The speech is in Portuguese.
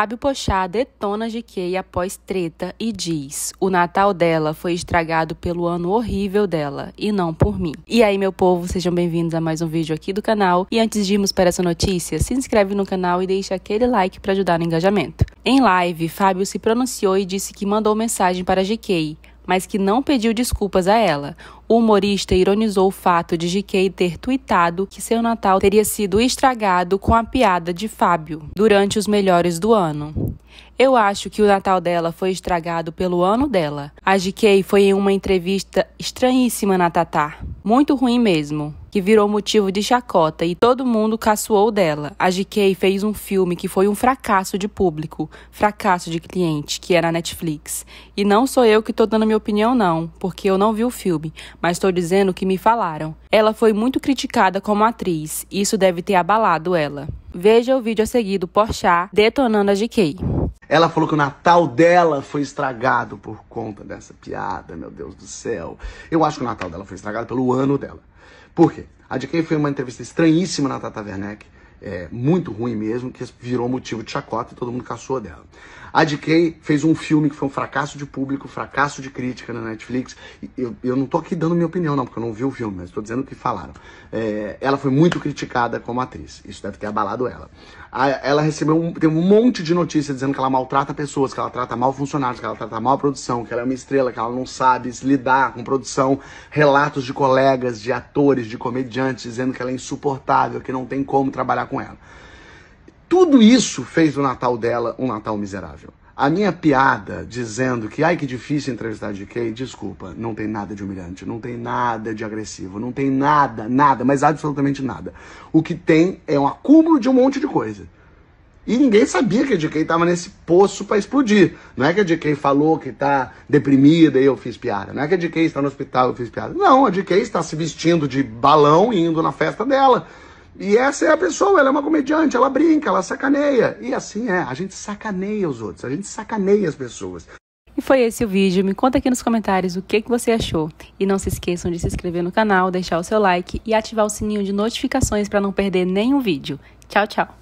Fábio Pochá detona GK após treta e diz: O Natal dela foi estragado pelo ano horrível dela e não por mim. E aí, meu povo, sejam bem-vindos a mais um vídeo aqui do canal. E antes de irmos para essa notícia, se inscreve no canal e deixa aquele like para ajudar no engajamento. Em live, Fábio se pronunciou e disse que mandou mensagem para GK mas que não pediu desculpas a ela. O humorista ironizou o fato de GK ter tweetado que seu Natal teria sido estragado com a piada de Fábio durante os melhores do ano. Eu acho que o Natal dela foi estragado pelo ano dela. A GK foi em uma entrevista estranhíssima na Tatá muito ruim mesmo, que virou motivo de chacota e todo mundo caçoou dela. A GK fez um filme que foi um fracasso de público, fracasso de cliente, que era a Netflix. E não sou eu que estou dando minha opinião não, porque eu não vi o filme, mas estou dizendo que me falaram. Ela foi muito criticada como atriz, e isso deve ter abalado ela. Veja o vídeo a seguir do Porchat detonando a GK. Ela falou que o Natal dela foi estragado por conta dessa piada, meu Deus do céu. Eu acho que o Natal dela foi estragado pelo ano dela. Por quê? A de quem foi uma entrevista estranhíssima na Tata Werneck é, muito ruim mesmo, que virou motivo de chacota e todo mundo caçou dela. A DK fez um filme que foi um fracasso de público, fracasso de crítica na Netflix. Eu, eu não tô aqui dando minha opinião, não, porque eu não vi o filme, mas estou dizendo o que falaram. É, ela foi muito criticada como atriz. Isso deve ter abalado ela. A, ela recebeu um, tem um monte de notícias dizendo que ela maltrata pessoas, que ela trata mal funcionários, que ela trata mal a produção, que ela é uma estrela, que ela não sabe se lidar com produção. Relatos de colegas, de atores, de comediantes dizendo que ela é insuportável, que não tem como trabalhar com ela. Tudo isso fez o Natal dela um Natal miserável. A minha piada dizendo que, ai, que difícil entrevistar a DK, desculpa, não tem nada de humilhante, não tem nada de agressivo, não tem nada, nada, mas absolutamente nada. O que tem é um acúmulo de um monte de coisa. E ninguém sabia que a DK estava nesse poço para explodir. Não é que a DK falou que está deprimida e eu fiz piada. Não é que a DK está no hospital e eu fiz piada. Não, a DK está se vestindo de balão e indo na festa dela. E essa é a pessoa, ela é uma comediante, ela brinca, ela sacaneia. E assim é, a gente sacaneia os outros, a gente sacaneia as pessoas. E foi esse o vídeo. Me conta aqui nos comentários o que, que você achou. E não se esqueçam de se inscrever no canal, deixar o seu like e ativar o sininho de notificações para não perder nenhum vídeo. Tchau, tchau!